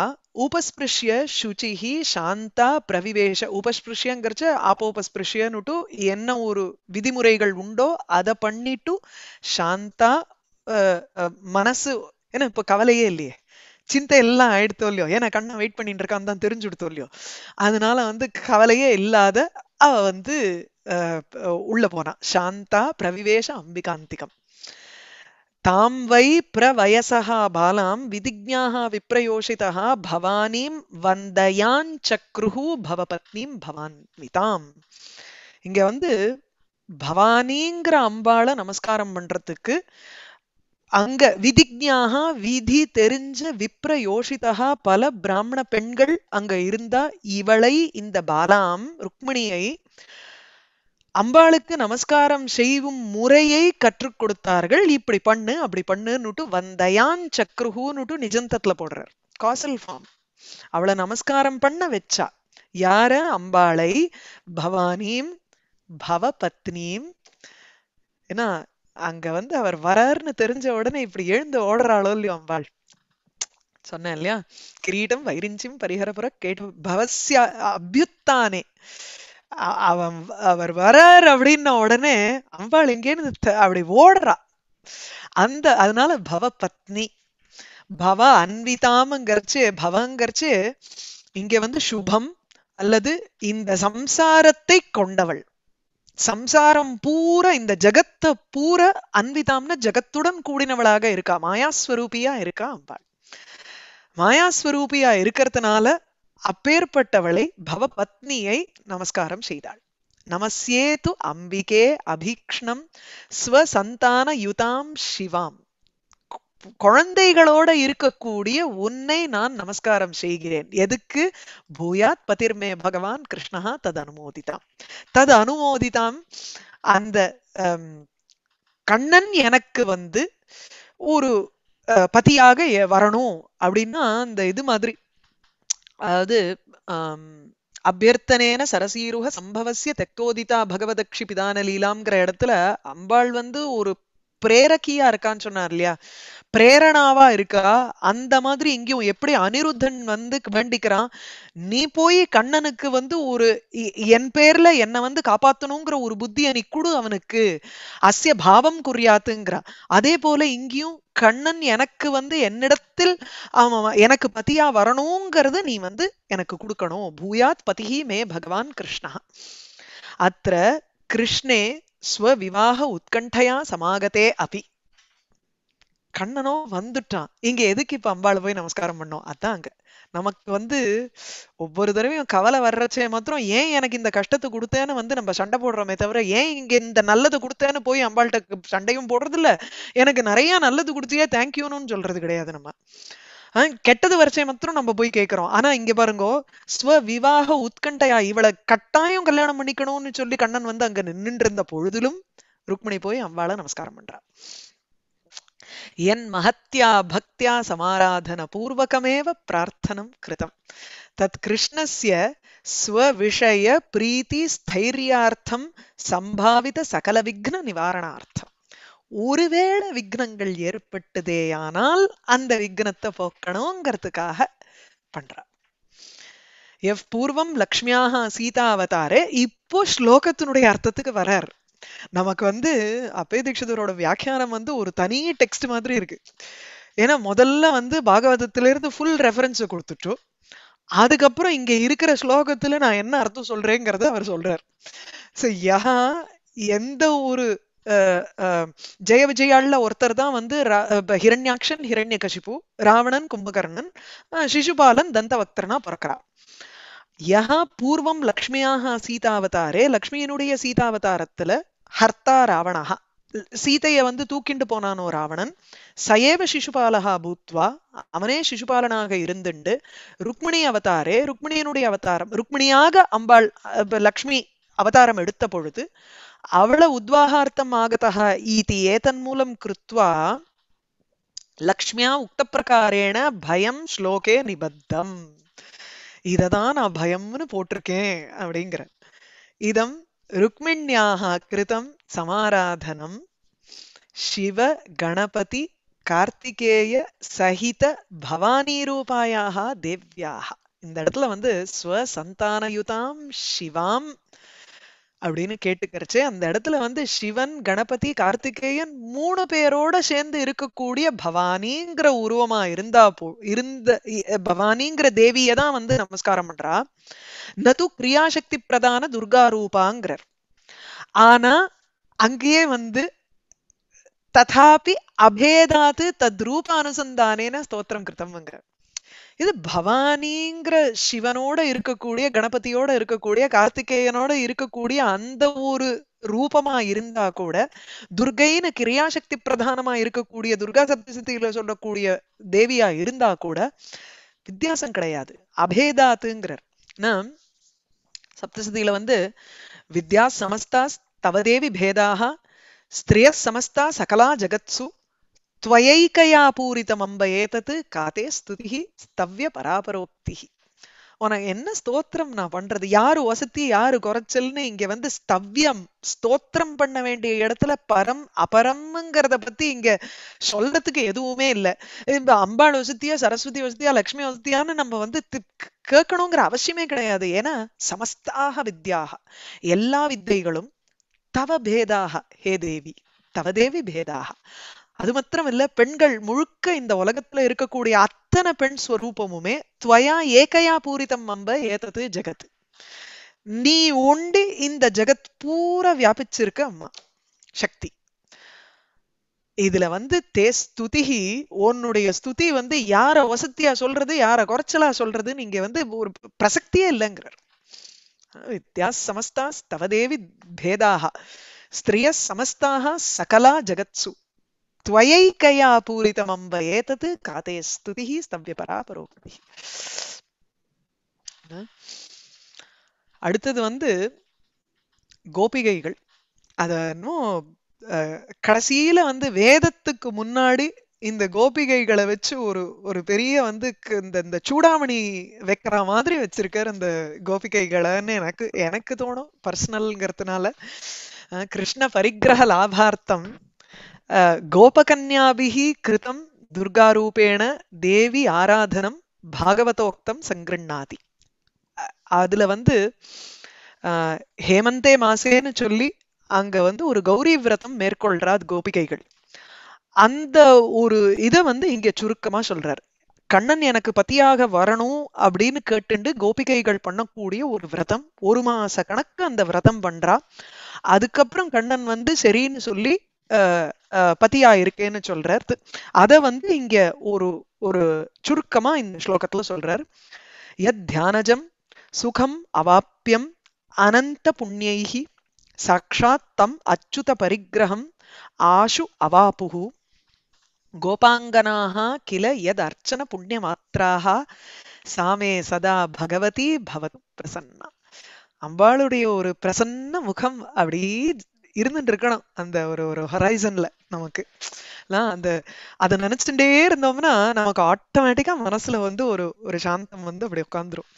உபஸ்பிருஷ்ய சுச்சிஹி சாந்தா பிரவிவேஷ உபஸ்பிருஷ்யங்கிறச்ச ஆப்போபஸ்பிருஷ்யன்னுட்டு என்ன ஒரு விதிமுறைகள் உண்டோ அதை பண்ணிட்டு சாந்தா மனசு ஏன்னா இப்ப கவலையே இல்லையே சிந்தை எல்லாம் ஆயிடுத்தோ இல்லையோ ஏன்னா கண்ணை வெயிட் பண்ணிட்டு இருக்கான் தான் தெரிஞ்சுடுத்தோ இல்லையோ அதனால வந்து கவலையே இல்லாத அவ வந்து உள்ள போனா சாந்தா பிரவிவேஷ அம்பிகாந்திகம் தாம் வை பிரவயசா பாலாம் விதிஜாக விப்ரயோஷிதா பவானிம் வந்தயான் சக்ருஹு பவபத்னீம் பவான்விதாம் இங்க வந்து பவானிங்கிற அம்பாளை நமஸ்காரம் பண்றதுக்கு அங்க விதிஜாக விதி தெரிஞ்ச விப்ர யோஷிதா பல பிராமண பெண்கள் அங்க இருந்தா இவளை இந்த பாலாம் ருக்மிணியை அம்பாளுக்கு நமஸ்காரம் செய்யும் முறையை கற்றுக் கொடுத்தார்கள் இப்படி பண்ணு அப்படி பண்ணுன்னுட்டு வந்தயான் சக்ருஹூன்னு நிஜந்தத்துல போடுறார் காசல் ஃபார்ம் அவளை நமஸ்காரம் பண்ண வச்சா யார அம்பாளை பவானியும் பவபத்னியும் ஏன்னா அங்க வந்து அவர் வராருன்னு தெரிஞ்ச உடனே இப்படி எழுந்து ஓடுறாளோ இல்லையோ அம்பாள் சொன்னேன் இல்லையா கிரீடம் வைரிஞ்சிம் பரிகரபுர கேட்டு பவசிய அபியுத்தானே அவன் அவர் வரார் அப்படின்ன உடனே அம்பாள் எங்கேன்னு அப்படி ஓடுறா அந்த அதனால பவ பத்னி பவ அன்விதாமங்கரிச்சு பவங்கரிச்சு இங்க வந்து சுபம் அல்லது இந்த சம்சாரத்தை கொண்டவள் சம்சாரம் பூர இந்த ஜகத்தை பூர அன்விதாம்னு ஜகத்துடன் கூடினவளாக இருக்கா மாயாஸ்வரூபியா இருக்கா அம்பாள் மாயாஸ்வரூபியா இருக்கிறதுனால அப்பேற்பட்டவளை பத்னியை நமஸ்காரம் செய்தாள் நமஸ்யேது அம்பிகே அபீக்ஷ்ணம் ஸ்வசந்தான யுதாம் சிவாம் குழந்தைகளோட இருக்கக்கூடிய உன்னை நான் நமஸ்காரம் செய்கிறேன் எதுக்கு பூயாத் பதிர்மே பகவான் கிருஷ்ணா தது அனுமோதிதாம் தது அனுமோதிதாம் அந்த கண்ணன் எனக்கு வந்து ஒரு பதியாக வரணும் அப்படின்னா அந்த இது மாதிரி அதாவது அபியர்த்தனேன சரசீருக சம்பவசிய தெக்கோதிதா பகவதக்ஷி பிதான லீலாங்கிற இடத்துல அம்பாள் வந்து ஒரு பிரேரக்கியா இருக்கான்னு சொன்னார் இல்லையா பிரேரணாவா இருக்கா அந்த மாதிரி இங்கேயும் எப்படி அனிருத்தன் வந்து வேண்டிக்கிறான் நீ போய் கண்ணனுக்கு வந்து ஒரு என் பேர்ல என்னை வந்து காப்பாத்தணுங்கிற ஒரு புத்தி நீ குடு அவனுக்கு அசிய பாவம் குறியாத்துங்கிறான் அதே போல இங்கேயும் கண்ணன் எனக்கு வந்து என்னிடத்தில் எனக்கு பதியா வரணுங்கிறத நீ வந்து எனக்கு கொடுக்கணும் பூயாத் பதிஹி மே பகவான் கிருஷ்ணா அத்த கிருஷ்ணே ஸ்வவிவாக உத்கண்டையா சமாகத்தே அபி கண்ணனோ வந்துட்டான் இங்க எதுக்கு இப்ப அம்பாளை போய் நமஸ்காரம் பண்ணோம் அதான் அங்க நமக்கு வந்து ஒவ்வொரு தடவையும் கவலை வர்றச்சே மாத்திரம் ஏன் எனக்கு இந்த கஷ்டத்தை கொடுத்தேன்னு வந்து நம்ம சண்டை போடுறோமே தவிர ஏன் இங்க இந்த நல்லது கொடுத்தேன்னு போய் அம்பாள்கிட்ட சண்டையும் போடுறது இல்ல எனக்கு நிறைய நல்லது கொடுத்தியா தேங்க்யூன்னு சொல்றது கிடையாது நம்ம கெட்டது வரிசை மாத்திரம் நம்ம போய் கேட்கிறோம் ஆனா இங்க பாருங்க ஸ்வ விவாக உத்கண்டையா இவளை கட்டாயம் கல்யாணம் பண்ணிக்கணும்னு சொல்லி கண்ணன் வந்து அங்க நின்றுட்டு இருந்த பொழுதிலும் ருக்மணி போய் அவ்வாளை நமஸ்காரம் பண்றா என் மகத்தியா பக்தியா சமாராதன பூர்வகமேவ பிரார்த்தனம் கிருதம் தத் கிருஷ்ணஸ்ய ஸ்வவிஷய பிரீதி ஸ்தைரியார்த்தம் சம்பாவித சகல விக்ன நிவாரணார்த்தம் ஒருவேளை விக்னங்கள் ஏற்பட்டதேயானால் அந்த விக்னத்தை போக்கணுங்கிறதுக்காக பண்றா எவ் பூர்வம் லக்ஷ்மியாக அவதாரே இப்போ ஸ்லோகத்தினுடைய அர்த்தத்துக்கு வரார் நமக்கு வந்து அப்பே தீட்சிதரோட வியாக்கியானம் வந்து ஒரு தனி டெக்ஸ்ட் மாதிரி இருக்கு ஏன்னா முதல்ல வந்து பாகவதத்திலிருந்து ஃபுல் ரெஃபரன்ஸ் கொடுத்துட்டோம் அதுக்கப்புறம் இங்க இருக்கிற ஸ்லோகத்துல நான் என்ன அர்த்தம் சொல்றேங்கிறத அவர் சொல்றார் சோ யா எந்த ஒரு ஜெய விஜயாளில் ஒருத்தர் தான் வந்து ஹிரண்யாக்ஷன் ஹிரண்ய கஷிபு ராவணன் கும்பகர்ணன் சிசுபாலன் தந்தவக்தரனா பிறக்கிறார் யா பூர்வம் லக்ஷ்மியாக சீதாவதாரே லக்ஷ்மியினுடைய சீதாவதாரத்துல ஹர்த்தா ராவணா சீதையை வந்து தூக்கிண்டு போனானோ ராவணன் சயேவ சிசுபாலகா பூத்வா அவனே சிசுபாலனாக இருந்துண்டு ருக்மிணி அவதாரே ருக்மிணியனுடைய அவதாரம் ருக்மிணியாக அம்பாள் லக்ஷ்மி அவதாரம் எடுத்த பொழுது అవళ ఉద్వాహార్థం ఆగతః ఇది ఏతన్మూలం லக்ஷ்மியா లక్ష్మ్యా உக்தப்பிரகாரேண பயம் ஸ்லோகே நிபத்தம் இதை நான் பயம்னு போட்டிருக்கேன் அப்படிங்கிற இதம் ருக்மிண்யாக கிருதம் சமாராதனம் சிவ கணபதி கார்த்திகேய சகித பவானி ரூபாயாக தேவ்யாக இந்த இடத்துல வந்து ஸ்வசந்தானயுதாம் சிவாம் அப்படின்னு கேட்டுக்கிறச்சு அந்த இடத்துல வந்து சிவன் கணபதி கார்த்திகேயன் மூணு பேரோட சேர்ந்து இருக்கக்கூடிய பவானிங்கிற உருவமா இருந்தா போ இருந்த பவானிங்கிற தேவியை தான் வந்து நமஸ்காரம் பண்றா நது கிரியாசக்தி பிரதான துர்கா ரூபாங்கிறார் ஆனா அங்கேயே வந்து ததாபி அபேதாத்து தத்ரூப அனுசந்தானேன ஸ்தோத்திரம் கிருத்தம்ங்கிறார் இது பவானிங்கிற சிவனோட இருக்கக்கூடிய கணபதியோட இருக்கக்கூடிய கார்த்திகேயனோட இருக்கக்கூடிய அந்த ஒரு ரூபமா இருந்தா கூட துர்கைன்னு கிரியாசக்தி பிரதானமா இருக்கக்கூடிய துர்கா சப்தசக்தியில சொல்லக்கூடிய தேவியா இருந்தா கூட வித்தியாசம் கிடையாது அபேதாத்துங்கிற நம் சப்தசதியில வந்து வித்யா சமஸ்தா தவதேவி பேதாக ஸ்திரிய சமஸ்தா சகலா ஜெகத்சு त्वयैकया பூரிதம் ஏதத்து காத்தே ஸ்துதிஹி ஸ்தவ்ய பராபரோக்திஹி உனக்கு என்ன ஸ்தோத்திரம் நான் பண்றது யாரு வசதி யாரு குறைச்சல்னு இங்க வந்து ஸ்தவ்யம் ஸ்தோத்திரம் பண்ண வேண்டிய இடத்துல பரம் அபரம்ங்கிறத பத்தி இங்க சொல்றதுக்கு எதுவுமே இல்லை இப்ப அம்பாள் வசதியா சரஸ்வதி வசதியா லக்ஷ்மி வசதியான்னு நம்ம வந்து கேட்கணுங்கிற அவசியமே கிடையாது ஏன்னா சமஸ்தாக வித்யாக எல்லா வித்தைகளும் தவ பேதாக ஹே தேவி தவ தேவி பேதாக அது மாத்திரமில்ல பெண்கள் முழுக்க இந்த உலகத்துல இருக்கக்கூடிய அத்தனை பெண் ஸ்வரூபமுமே துவயா ஏகையா பூரிதம் அம்ப ஏத்தது ஜெகத் நீ உண்டு இந்த ஜெகத் பூரா வியாபிச்சிருக்க அம்மா சக்தி இதுல வந்து தே ஸ்துதிகி உன்னுடைய ஸ்துதி வந்து யார வசதியா சொல்றது யார குறைச்சலா சொல்றது நீங்க வந்து ஒரு பிரசக்தியே இல்லைங்கிறார் வித்யா சமஸ்தா ஸ்தவதேவி பேதாகா ஸ்திரிய சமஸ்தாக சகலா ஜெகத்சு त्वयैकया पूरितमम्ब एतत् काते स्तुतिः स्तव्यपरा परोक्तिः அடுத்தது வந்து கோபிகைகள் அத கடைசியில வந்து வேதத்துக்கு முன்னாடி இந்த கோபிகைகளை வச்சு ஒரு ஒரு பெரிய வந்து இந்த இந்த சூடாமணி வைக்கிற மாதிரி வச்சிருக்காரு இந்த கோபிகைகளைன்னு எனக்கு எனக்கு தோணும் பர்சனல்ங்கிறதுனால கிருஷ்ண பரிகிரக லாபார்த்தம் गोपकन्याभिः कृतं துர்காரூபேண தேவி ஆராதனம் பாகவதோக்தம் சங்கிருண்ணாதி அதுல வந்து ஹேமந்தே மாசேன்னு சொல்லி அங்க வந்து ஒரு கௌரி விரதம் மேற்கொள்றா கோபிகைகள் அந்த ஒரு இதை வந்து இங்க சுருக்கமா சொல்றாரு கண்ணன் எனக்கு பத்தியாக வரணும் அப்படின்னு கேட்டுண்டு கோபிகைகள் பண்ணக்கூடிய ஒரு விரதம் ஒரு மாச கணக்கு அந்த விரதம் பண்றா அதுக்கப்புறம் கண்ணன் வந்து சரின்னு சொல்லி பத்தியா இருக்கேன்னு சொல்றார் அத வந்து இங்க ஒரு ஒரு சுருக்கமா இந்த ஸ்லோகத்துல சொல்றார் யத் தியானஜம் சுகம் அவாப்பியம் அனந்த புண்ணியைகி சாட்சாத் தம் அச்சுத பரிகிரகம் ஆஷு அவாப்புகு கோபாங்கனாக கில யத் அர்ச்சன மாத்திராக சாமே சதா பகவதி பவது பிரசன்னா அம்பாளுடைய ஒரு பிரசன்ன முகம் அப்படி இருந்துட்டு இருக்கணும் அந்த ஒரு ஒரு ஹொரைசன்ல நமக்கு அந்த அதை நினைச்சுட்டே இருந்தோம்னா நமக்கு ஆட்டோமேட்டிக்கா மனசுல வந்து ஒரு ஒரு சாந்தம் வந்து அப்படி உட்காந்துரும்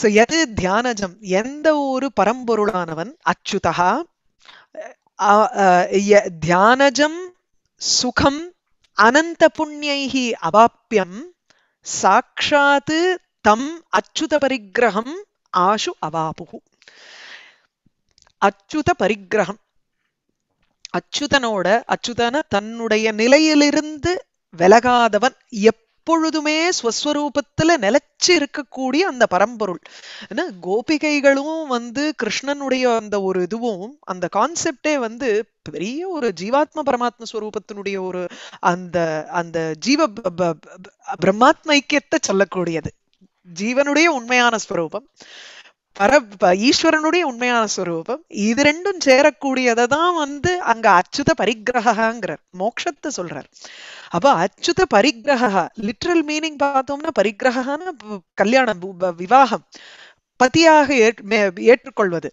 சோ எது தியானஜம் எந்த ஒரு பரம்பொருளானவன் அச்சுதா தியானஜம் சுகம் அனந்த புண்ணியைஹி அவாப்பியம் சாட்சாத்து தம் அச்சுத பரிகிரகம் ஆஷு அவாபுகு அச்சுத பரிகிரகம் அச்சுதனோட அச்சுதன தன்னுடைய நிலையிலிருந்து விலகாதவன் எப்பொழுதுமே ஸ்வஸ்வரூபத்துல நிலைச்சு இருக்கக்கூடிய அந்த பரம்பொருள் ஏன்னா கோபிகைகளும் வந்து கிருஷ்ணனுடைய அந்த ஒரு இதுவும் அந்த கான்செப்டே வந்து பெரிய ஒரு ஜீவாத்ம பரமாத்ம ஸ்வரூபத்தினுடைய ஒரு அந்த அந்த ஜீவ பிரம்மாத்ம ஐக்கியத்தை சொல்லக்கூடியது ஜீவனுடைய உண்மையான ஸ்வரூபம் பர ஈஸ்வரனுடைய உண்மையான ஸ்வரூபம் இது ரெண்டும் சேரக்கூடியதை தான் வந்து அங்க அச்சுத பரிகிரகாங்கிறார் மோக்ஷத்தை சொல்றார் அப்ப அச்சுத பரிகிரகா லிட்ரல் மீனிங் பார்த்தோம்னா பரிகிரகான கல்யாணம் விவாகம் பதியாக ஏற்றுக்கொள்வது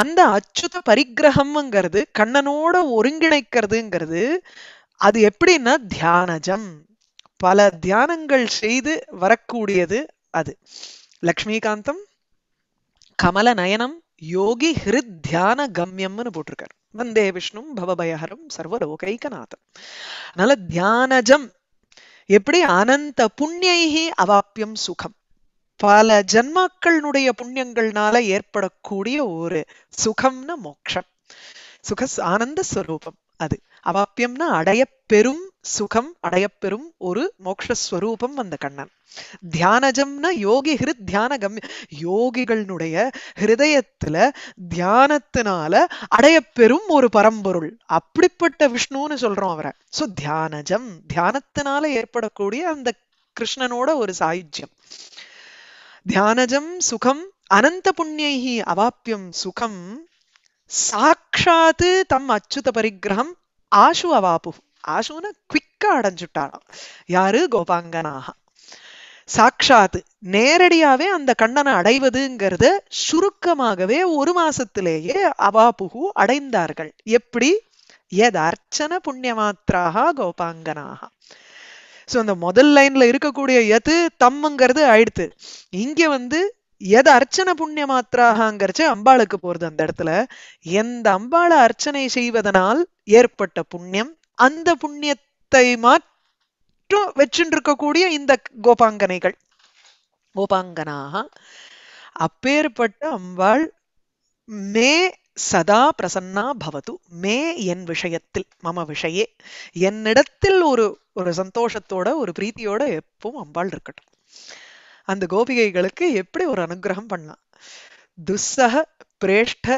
அந்த அச்சுத பரிகிரகம்ங்கிறது கண்ணனோட ஒருங்கிணைக்கிறதுங்கிறது அது எப்படின்னா தியானஜம் பல தியானங்கள் செய்து வரக்கூடியது அது லக்ஷ்மிகாந்தம் கமல நயனம் யோகி ஹிருத் தியான கம்யம்னு போட்டிருக்காரு வந்தே விஷ்ணு பவபயஹரம் சர்வலோகைகநாதம் அதனால தியானஜம் எப்படி அனந்த புண்ணியைஹி அவாப்பியம் சுகம் பல ஜன்மாக்களுடைய புண்ணியங்கள்னால ஏற்படக்கூடிய ஒரு சுகம்னு மோக்ஷம் சுக ஆனந்த ஸ்வரூபம் அது அவாப்பியம்னா அடைய பெரும் சுகம் அடையப்பெறும் ஒரு மோக்ஷஸ்வரூபம் அந்த கண்ணன் தியானஜம்னா யோகி ஹிருத் தியானகம் யோகிகளுடைய ஹிருதயத்துல தியானத்தினால அடையப்பெறும் ஒரு பரம்பொருள் அப்படிப்பட்ட விஷ்ணுன்னு சொல்றோம் அவரை சோ தியானஜம் தியானத்தினால ஏற்படக்கூடிய அந்த கிருஷ்ணனோட ஒரு சாயுஜ்யம் தியானஜம் சுகம் அனந்த புண்ணியி அவாப்பியம் சுகம் சாட்சாத்து தம் அச்சுத பரிகிரகம் ஆஷு அவாப்பு அசுனை குவிக்கா அடைஞ்சுட்டாராம் யாரு கோபாங்கனாக சாட்சாத்து நேரடியாவே அந்த கண்ணனை அடைவதுங்கிறத சுருக்கமாகவே ஒரு மாசத்திலேயே அவாபுகு அடைந்தார்கள் எப்படி புண்ணிய மாத்திராக கோபாங்கனாக ஸோ அந்த முதல் லைன்ல இருக்கக்கூடிய எது தம்முங்கிறது ஆயிடுத்து இங்க வந்து எது அர்ச்சனை புண்ணிய மாத்திராகங்கிறச்சு அம்பாளுக்கு போறது அந்த இடத்துல எந்த அம்பாளை அர்ச்சனை செய்வதனால் ஏற்பட்ட புண்ணியம் அந்த புண்ணியத்தை மட்டும் வச்சுருக்கக்கூடிய இந்த கோபாங்கனைகள் கோபாங்கனாக அப்பேற்பட்ட அம்பாள் மே சதா பிரசன்னா பவது மே என் விஷயத்தில் மம விஷயே என்னிடத்தில் ஒரு ஒரு சந்தோஷத்தோட ஒரு பிரீத்தியோட எப்பவும் அம்பாள் இருக்கட்டும் அந்த கோபிகைகளுக்கு எப்படி ஒரு அனுகிரகம் பண்ணலாம் துஸ்ஸக பிரேஷ்ட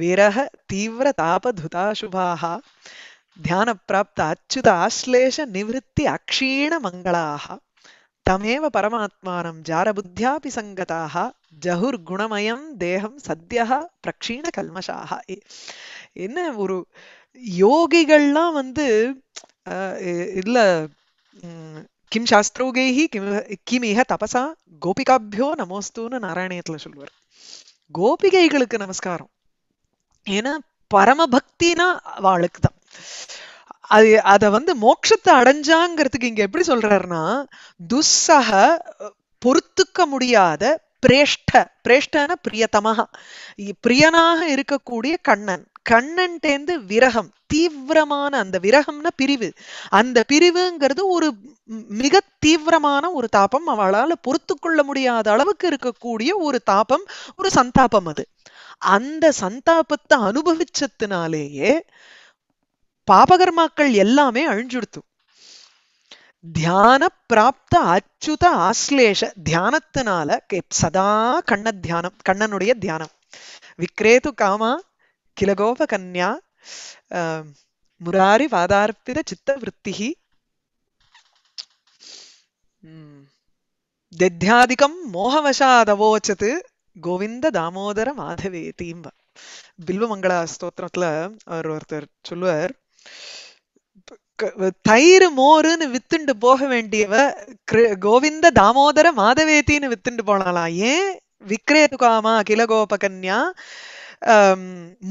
விரக தீவிர தாபதுதா சுபாகா ಧ್ಯಾನ ಪ್ರಾಪ್ತ ಅಚ್ಯುತ ಆಶ್ಲೇಷ ನಿವೃತ್ತಿ ಅಕ್ಷೀಣ ಮಂಗಳಾಹ ತಮೇವ ಪರಮಾತ್ಮಾನಂ ಜಾರಬುದ್ಧ್ಯಾಪಿ ಸಂಗತಾಹ ஜகுர்குணமயம் தேகம் சத்யா பிரக்ஷீண கல்மஷாக என்ன ஒரு யோகிகள்லாம் வந்து இல்ல கிம் சாஸ்திரோகேஹி கிம் கிமிக தபசா கோபிகாபியோ நமோஸ்துன்னு நாராயணத்துல சொல்லுவார் கோபிகைகளுக்கு நமஸ்காரம் ஏன்னா பரமபக்தினா அவளுக்கு தான் அது அத வந்து மோட்சத்தை அடைஞ்சாங்கிறதுக்கு இங்க எப்படி சொல்றாருன்னா துஸ்ஸக பொறுத்துக்க முடியாத பிரேஷ்ட பிரேஷ்டன பிரியதமாக பிரியனாக இருக்கக்கூடிய கண்ணன் கண்ணன்டேந்து விரகம் தீவிரமான அந்த விரகம்னா பிரிவு அந்த பிரிவுங்கிறது ஒரு மிக தீவிரமான ஒரு தாபம் அவளால் பொறுத்து கொள்ள முடியாத அளவுக்கு இருக்கக்கூடிய ஒரு தாபம் ஒரு சந்தாபம் அது அந்த சந்தாபத்தை அனுபவிச்சதுனாலேயே பாபகர்மாக்கள் எல்லாமே அழிஞ்சுடுத்து தியான பிராப்த அச்சுத ஆஸ்லேஷ தியானத்தினால சதா கண்ண தியானம் கண்ணனுடைய தியானம் விக்ரேது காமா கிலகோப கன்யா முராரி வாதார்பித சித்த விற்த்திகி தத்யாதிகம் மோகவசாதவோச்சது கோவிந்த தாமோதர மாதவே தீம்ப பில்வமங்களா ஸ்தோத்திரத்துல அவர் ஒருத்தர் சொல்லுவார் தயிர் மோருன்னு வித்துண்டு போக வேண்டியவ கோவிந்த தாமோதர மாதவேத்தின்னு வித்துண்டு போனாலாம் ஏன் விக்ரேதுகாமா அகில கோபகன்யா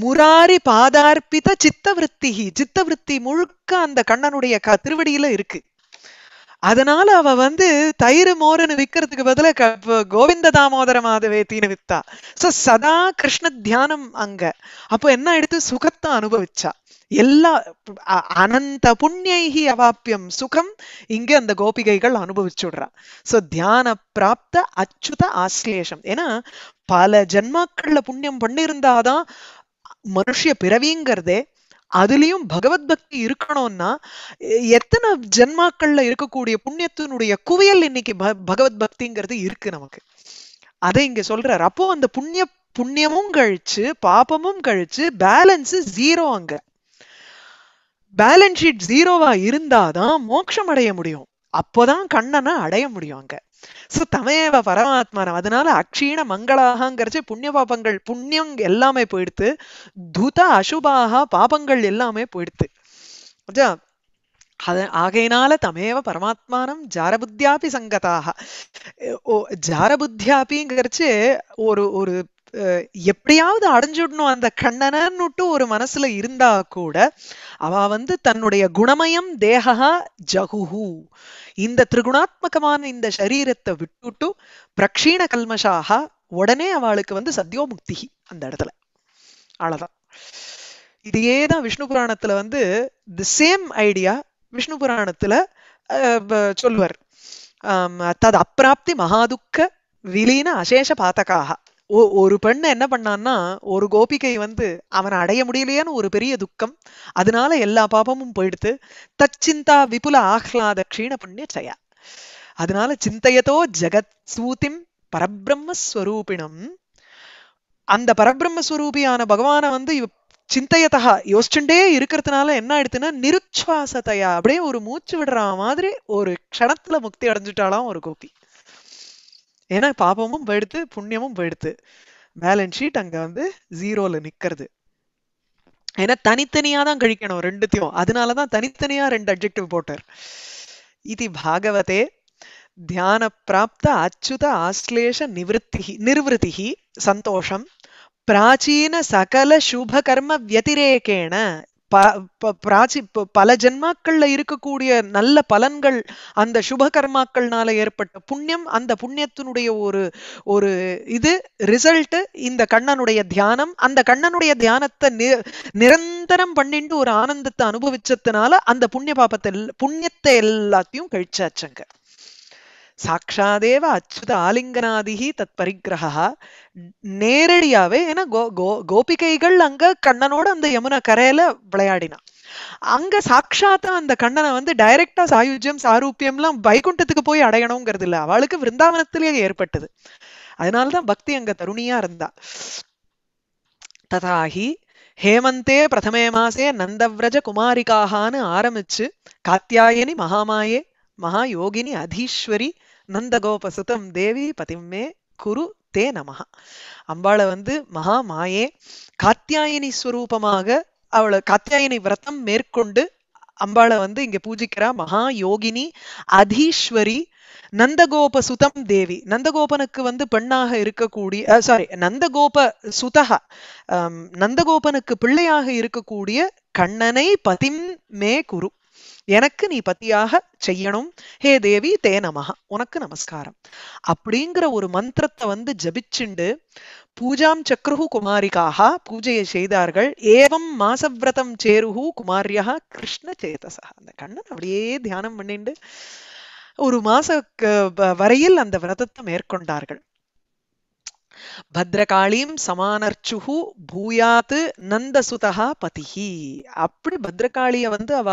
முராரி பாதார்பித சித்தவருத்தி சித்தவருத்தி முழுக்க அந்த கண்ணனுடைய திருவடியில இருக்கு அதனால அவ வந்து தயிர் மோருன்னு விற்கிறதுக்கு பதில கோவிந்த தாமோதர தீனு வித்தா சோ சதா கிருஷ்ண தியானம் அங்க அப்போ என்ன எடுத்து சுகத்தை அனுபவிச்சா எல்லா அனந்த புண்ணியைகி அவாப்பியம் சுகம் இங்கே அந்த கோபிகைகள் அனுபவிச்சுடுறா ஸோ தியான பிராப்த அச்சுத ஆஸ்லேஷம் ஏன்னா பல ஜென்மாக்கள்ல புண்ணியம் பண்ணியிருந்தாதான் மனுஷ பிறவிங்கிறதே அதுலயும் பகவத் பக்தி இருக்கணும்னா எத்தனை ஜென்மாக்கள்ல இருக்கக்கூடிய புண்ணியத்தினுடைய குவியல் இன்னைக்கு பகவத் பக்திங்கிறது இருக்கு நமக்கு அதை இங்க சொல்றாரு அப்போ அந்த புண்ணிய புண்ணியமும் கழிச்சு பாப்பமும் கழிச்சு பேலன்ஸ் ஜீரோ அங்க பேலன்ஸ் ஷீட் ஜீரோவா இருந்தாதான் மோட்சம் அடைய முடியும் அப்போதான் கண்ணனை அடைய முடியும் அங்கே ஸோ தமையவ பரமாத்மானம் அதனால அக்ஷீண மங்களாகங்கிறச்சு புண்ணிய பாபங்கள் புண்ணியம் எல்லாமே போயிடுத்து துத அசுபாக பாபங்கள் எல்லாமே போயிடுத்து அது ஆகையினால தமேவ பரமாத்மானம் ஜாரபுத்தியாபி சங்கதாக ஓ ஜாரபுத்தியாபிங்கிறச்சு ஒரு ஒரு எப்படியாவது அடைஞ்சிடணும் அந்த கண்ணனன்னுட்டு ஒரு மனசுல இருந்தா கூட அவ வந்து தன்னுடைய குணமயம் தேகா ஜகுஹு இந்த திரிகுணாத்மகமான இந்த சரீரத்தை விட்டுட்டு பிரக்ஷீண கல்மஷாக உடனே அவளுக்கு வந்து முக்தி அந்த இடத்துல அவ்வளவுதான் இதையே தான் விஷ்ணு புராணத்துல வந்து தி சேம் ஐடியா விஷ்ணு புராணத்துல சொல்வர் தது அப்பிராப்தி மகாதுக்க விலீன அசேஷ பாத்தகாக ஒரு பெண்ணை என்ன பண்ணான்னா ஒரு கோபிகை வந்து அவனை அடைய முடியலையான்னு ஒரு பெரிய துக்கம் அதனால எல்லா பாபமும் போயிடுத்து தச்சிந்தா விபுல ஆஹ்லாத க்ஷீண புண்ணிய சயா அதனால சிந்தையதோ ஜெகத் சூதிம் பரபிரம்மஸ்வரூபிணம் அந்த பரபிரம்மஸ்வரூபியான பகவானை வந்து சிந்தையதா யோசிச்சுட்டே இருக்கிறதுனால என்ன ஆயிடுதுன்னா நிருச்சுவாசத்தையா அப்படியே ஒரு மூச்சு விடுற மாதிரி ஒரு க்ஷணத்துல முக்தி அடைஞ்சிட்டாலும் ஒரு கோபி ஏன்னா பாபமும் போயிடுது புண்ணியமும் போயிடுது பேலன்ஸ் ஷீட் அங்க வந்து ஜீரோல நிக்கிறது ஏன்னா தனித்தனியா தான் கழிக்கணும் ரெண்டுத்தையும் அதனாலதான் தனித்தனியா ரெண்டு அப்ஜெக்டிவ் போட்டார் இது பாகவதே தியான பிராப்த அச்சுத ஆஸ்லேஷ நிவத்தி நிர்வத்தி சந்தோஷம் பிராச்சீன சகல சுப கர்ம வத்திரேகேண பிராச்சி பல ஜென்மாக்கள்ல இருக்கக்கூடிய நல்ல பலன்கள் அந்த சுபகர்மாக்கள்னால ஏற்பட்ட புண்ணியம் அந்த புண்ணியத்தினுடைய ஒரு ஒரு இது ரிசல்ட் இந்த கண்ணனுடைய தியானம் அந்த கண்ணனுடைய தியானத்தை நிரந்தரம் பண்ணிட்டு ஒரு ஆனந்தத்தை அனுபவிச்சதுனால அந்த புண்ணிய பாபத்தை புண்ணியத்தை எல்லாத்தையும் கழிச்சாச்சுங்க சாட்சாதேவ அச்சுத ஆலிங்கனாதிகி தத் பரிகிரகா நேரடியாவே ஏன்னா கோ கோ கோபிகைகள் அங்க கண்ணனோட அந்த யமுனா கரையில விளையாடினான் அங்க சாட்சாத்தா அந்த கண்ணனை வந்து டைரக்டா சாயுஜ்யம் எல்லாம் வைகுண்டத்துக்கு போய் அடையணுங்கிறது இல்லை அவளுக்கு விருந்தாவனத்திலேயே ஏற்பட்டது அதனாலதான் பக்தி அங்க தருணியா இருந்தா ததாகி ஹேமந்தே பிரதமே மாசே நந்தவிரஜ குமாரிகாகான்னு ஆரம்பிச்சு காத்தியாயனி மகாமாயே மகா யோகினி அதீஸ்வரி நந்தகோபசுதம் தேவி பதிமே குரு தே நமஹா அம்பாளை வந்து மகா மாயே காத்தியாயினி ஸ்வரூபமாக அவளை காத்தியாயினி விரதம் மேற்கொண்டு அம்பாளை வந்து இங்க பூஜிக்கிறா மகா யோகினி அதீஸ்வரி நந்தகோப சுதம் தேவி நந்தகோபனுக்கு வந்து பெண்ணாக இருக்கக்கூடிய சாரி நந்தகோப சுதகா நந்தகோபனுக்கு பிள்ளையாக இருக்கக்கூடிய கண்ணனை பதிம் மே குரு எனக்கு நீ பத்தியாக செய்யணும் ஹே தேவி தே நமக உனக்கு நமஸ்காரம் அப்படிங்கிற ஒரு மந்திரத்தை வந்து ஜபிச்சுண்டு பூஜாம் சக்ருஹு குமாரிக்காக பூஜையை செய்தார்கள் ஏவம் மாசவிரதம் சேருஹு குமாரியா கிருஷ்ண சேதசா அந்த கண்ணன் அப்படியே தியானம் பண்ணிண்டு ஒரு மாச வரையில் அந்த விரதத்தை மேற்கொண்டார்கள் பத்ரகாளியும் சமானர்ச்சுகு பூயாத்து நந்தசுதா பதிஹி அப்படி பத்ரகாளிய வந்து அவ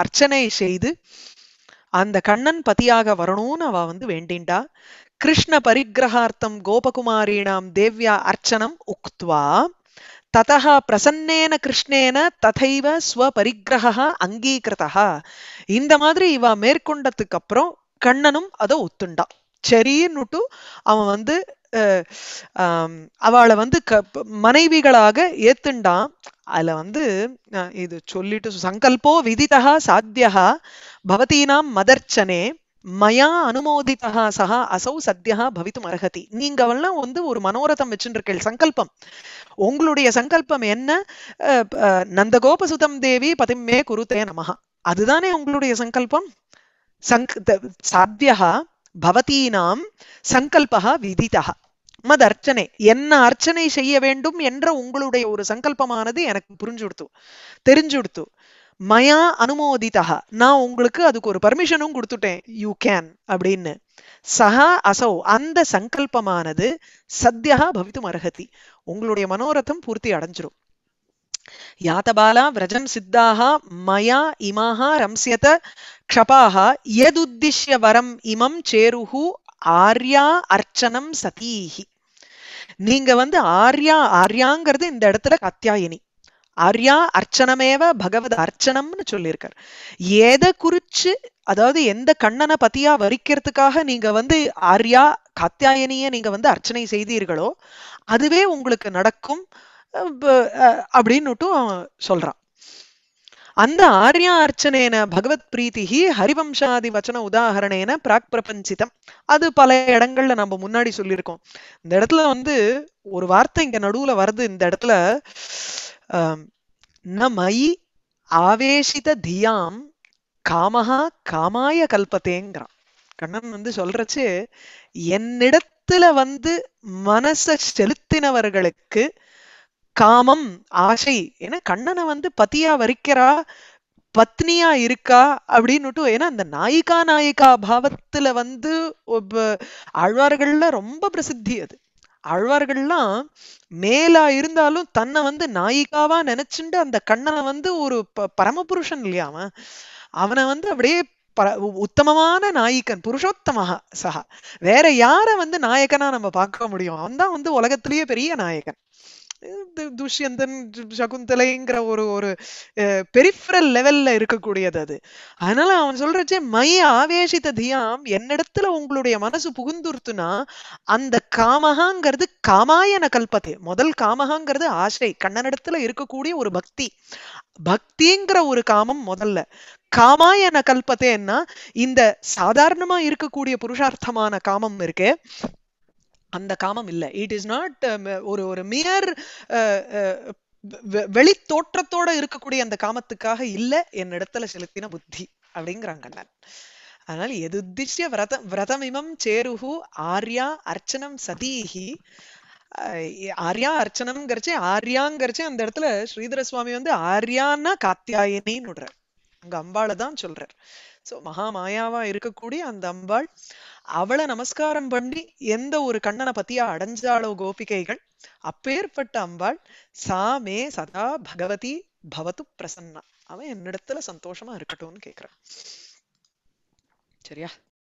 அர்ச்சனை செய்து அந்த கண்ணன் பதியாக வரணும்னு அவ வந்து வேண்டிண்டா கிருஷ்ண பரிகிரகார்த்தம் கோபகுமாரீணாம் தேவ்யா அர்ச்சனம் உக்துவா ததா பிரசன்னேன கிருஷ்ணேன ததைவ பரிகிரகா அங்கீகிருதா இந்த மாதிரி இவ மேற்கொண்டதுக்கு அப்புறம் கண்ணனும் அதை ஒத்துண்டான் சரின்னுட்டு அவன் வந்து அவளை வந்து க மனைவிகளாக ஏத்துண்டான் அதுல வந்து இது சொல்லிட்டு சங்கல்போ விதிதா சாத்தியா பவதீனாம் மதர்ச்சனே மயா அனுமோதிதா சகா அசௌ சத்தியா பவித்து அர்ஹதி நீங்க அவள்லாம் வந்து ஒரு மனோரதம் வச்சுருக்கீள் சங்கல்பம் உங்களுடைய சங்கல்பம் என்ன நந்தகோபசுதம் தேவி பதிமே குருத்தே நமஹா அதுதானே உங்களுடைய சங்கல்பம் சங்க சாத்தியா பவதீனாம் சங்கல்பா விதிதா மத் அர்ச்சனை என்ன அர்ச்சனை செய்ய வேண்டும் என்ற உங்களுடைய ஒரு சங்கல்பமானது எனக்கு புரிஞ்சுடுத்து தெரிஞ்சுடுத்து மயா அனுமோதிதா நான் உங்களுக்கு அதுக்கு ஒரு பர்மிஷனும் கொடுத்துட்டேன் யூ கேன் அப்படின்னு சஹா அசோ அந்த சங்கல்பமானது சத்தியா பவித்தும் அர்ஹதி உங்களுடைய மனோரதம் பூர்த்தி அடைஞ்சிரும் யாத்தபாலா விரஜம் சித்தாக மயா இமாஹா ரம்சியத க்ஷபாக எதுத்திஷ்ய வரம் இமம் சேருஹு ஆர்யா அர்ச்சனம் சதீஹி நீங்க வந்து ஆர்யா ஆர்யாங்கிறது இந்த இடத்துல கத்தியாயினி அர்யா அர்ச்சனமேவ பகவத அர்ச்சனம்னு சொல்லியிருக்கார் எதை குறிச்சு அதாவது எந்த கண்ணனை பத்தியா வரிக்கிறதுக்காக நீங்க வந்து ஆர்யா கத்தியாயனிய நீங்க வந்து அர்ச்சனை செய்தீர்களோ அதுவே உங்களுக்கு நடக்கும் அப்படின்னுட்டும் சொல்றான் அந்த ஆர்யா அர்ச்சனேன பகவத் பிரீத்திகி ஹரிவம்சாதி வச்சன உதாகரணேன பிராக் பிரபஞ்சிதம் அது பல இடங்கள்ல நம்ம முன்னாடி சொல்லியிருக்கோம் இந்த இடத்துல வந்து ஒரு வார்த்தை இங்க நடுவுல வருது இந்த இடத்துல ந மயி ஆவேசித தியாம் காமஹா காமாய கல்பத்தேங்கிறான் கண்ணன் வந்து சொல்றச்சு என்னிடத்துல வந்து மனச செலுத்தினவர்களுக்கு காமம் ஆசை ஏன்னா கண்ணனை வந்து பத்தியா வரிக்கிறா பத்னியா இருக்கா அப்படின்னுட்டு ஏன்னா அந்த நாயிகா நாயிகா பாவத்துல வந்து ஆழ்வார்கள்ல ரொம்ப பிரசித்தி அது ஆழ்வார்கள்லாம் மேலா இருந்தாலும் தன்னை வந்து நாயிகாவா நினைச்சுண்டு அந்த கண்ணனை வந்து ஒரு பரமபுருஷன் இல்லையா அவன் அவனை வந்து அப்படியே உத்தமமான நாயக்கன் புருஷோத்தமாக சகா வேற யார வந்து நாயகனா நம்ம பார்க்க முடியும் அவன் தான் வந்து உலகத்திலேயே பெரிய நாயகன் துஷ்யந்தன் சகுந்தலைங்கிற ஒரு ஒரு பெரிஃபரல் லெவல்ல இருக்கக்கூடியது அது அதனால அவன் சொல்றச்சே மை ஆவேசித்த தியாம் என்னிடத்துல உங்களுடைய மனசு புகுந்துருத்துனா அந்த காமகாங்கிறது காமாயன கல்பத்தை முதல் காமகாங்கிறது ஆசை கண்ணனிடத்துல இருக்கக்கூடிய ஒரு பக்தி பக்திங்கிற ஒரு காமம் முதல்ல காமாயன கல்பத்தேன்னா இந்த சாதாரணமா இருக்கக்கூடிய புருஷார்த்தமான காமம் இருக்கு அந்த காமம் இல்லை இட் இஸ் நாட் ஒரு ஒரு மியர் uh, uh, வெளி தோற்றத்தோட இருக்கக்கூடிய அந்த காமத்துக்காக இல்ல இடத்துல செலுத்தின புத்தி அப்படிங்கிறாங்க அதனால எதுதிஷ்ய விரத விரதமிமம் சேருஹு ஆர்யா அர்ச்சனம் சதீஹி ஆர்யா அர்ச்சனம்ங்கிறச்சு ஆர்யாங்கிறச்சு அந்த இடத்துல ஸ்ரீதர சுவாமி வந்து ஆர்யான்னா காத்தியாயினின்னு விடுறார் அங்க அம்பாளை தான் சொல்றார் ஸோ மகா மாயாவா இருக்கக்கூடிய அந்த அம்பாள் அவளை நமஸ்காரம் பண்ணி எந்த ஒரு கண்ணனை பத்தியா அடைஞ்சாளோ கோபிகைகள் அப்பேற்பட்ட அம்பாள் சாமே சதா பகவதி பவத்து பிரசன்னா அவன் என்னிடத்துல சந்தோஷமா இருக்கட்டும்னு கேக்குறான் சரியா